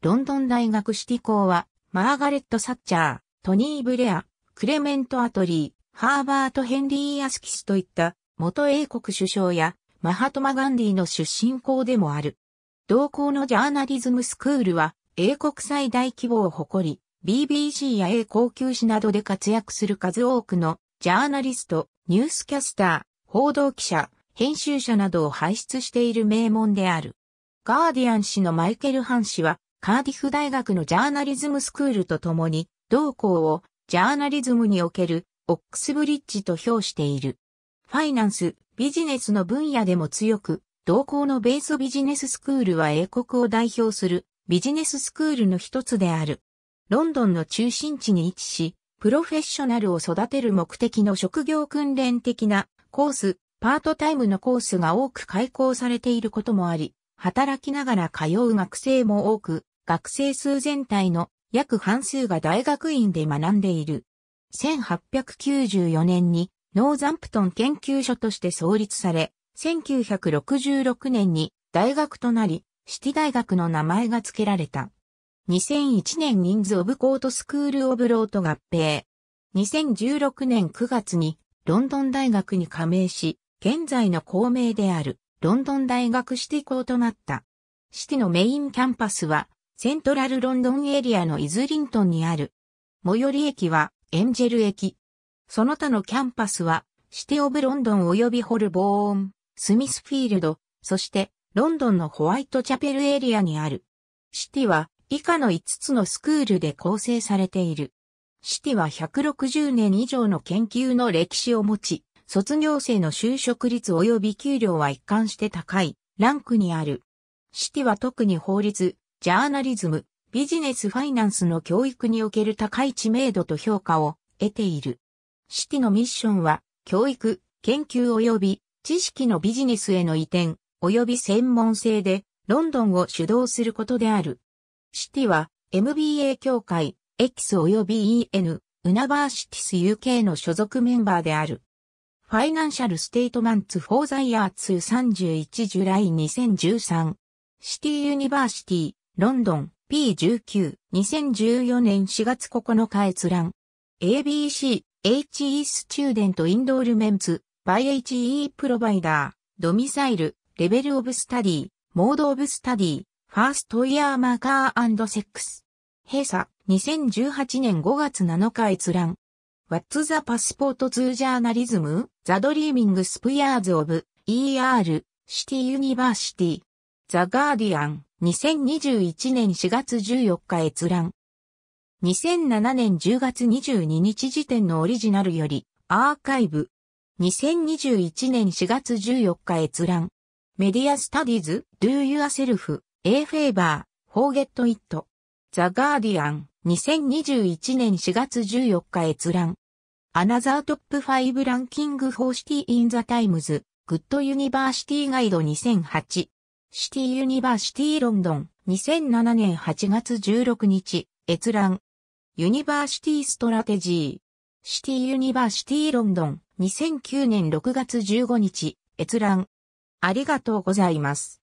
ロンドン大学シティ校は、マーガレット・サッチャー、トニー・ブレア、クレメント・アトリー、ハーバート・ヘンリー・アスキスといった元英国首相やマハトマ・ガンディの出身校でもある。同校のジャーナリズムスクールは英国最大規模を誇り、BBC や英高級誌などで活躍する数多くのジャーナリスト、ニュースキャスター、報道記者、編集者などを輩出している名門である。ガーディアン氏のマイケル・ハン氏はカーディフ大学のジャーナリズムスクールとともに、同校をジャーナリズムにおけるオックスブリッジと評している。ファイナンス、ビジネスの分野でも強く、同校のベースビジネススクールは英国を代表するビジネススクールの一つである。ロンドンの中心地に位置し、プロフェッショナルを育てる目的の職業訓練的なコース、パートタイムのコースが多く開講されていることもあり、働きながら通う学生も多く、学生数全体の約半数が大学院で学んでいる。1894年にノーザンプトン研究所として創立され、1966年に大学となり、シティ大学の名前が付けられた。2001年ニンズ・オブ・コート・スクール・オブ・ロート合併。2016年9月にロンドン大学に加盟し、現在の校名であるロンドン大学シティ校となった。シティのメインキャンパスはセントラルロンドンエリアのイズリントンにある。最寄り駅はエンジェル駅。その他のキャンパスはシティオブロンドン及びホルボーン、スミスフィールド、そしてロンドンのホワイトチャペルエリアにある。シティは以下の5つのスクールで構成されている。シティは160年以上の研究の歴史を持ち、卒業生の就職率及び給料は一貫して高いランクにある。シティは特に法律、ジャーナリズム、ビジネスファイナンスの教育における高い知名度と評価を得ている。シティのミッションは、教育、研究及び知識のビジネスへの移転、及び専門性で、ロンドンを主導することである。シティは、MBA 協会、X 及び EN、ウナバーシティス UK の所属メンバーである。ファイナンシャルステートマンツフォーザイヤー231ジュライ2013。シティユニバーシティ、ロンドン P19 2014年4月9日閲覧 ABC HE スチューデントインドールメンツ by HE プロバイダードミサイルレベルオブスタディモードオブスタディファーストイヤーマーカーセックス閉鎖2018年5月7日閲覧 What's the passport to journalism? The dreaming spheres of ER City University ザ・ガーディアン、2021年4月14日閲覧。2007年10月22日時点のオリジナルより、アーカイブ。2021年4月14日閲覧。メディアスタディズ、do yourself, a favor, forget it. The Guardian, 2021年4月14日閲覧。Another Top 5 Ranking for City in the Times, Good University Guide 2008。シティユニバーシティロンドン2007年8月16日閲覧ユニバーシティストラテジーシティユニバーシティロンドン2009年6月15日閲覧ありがとうございます。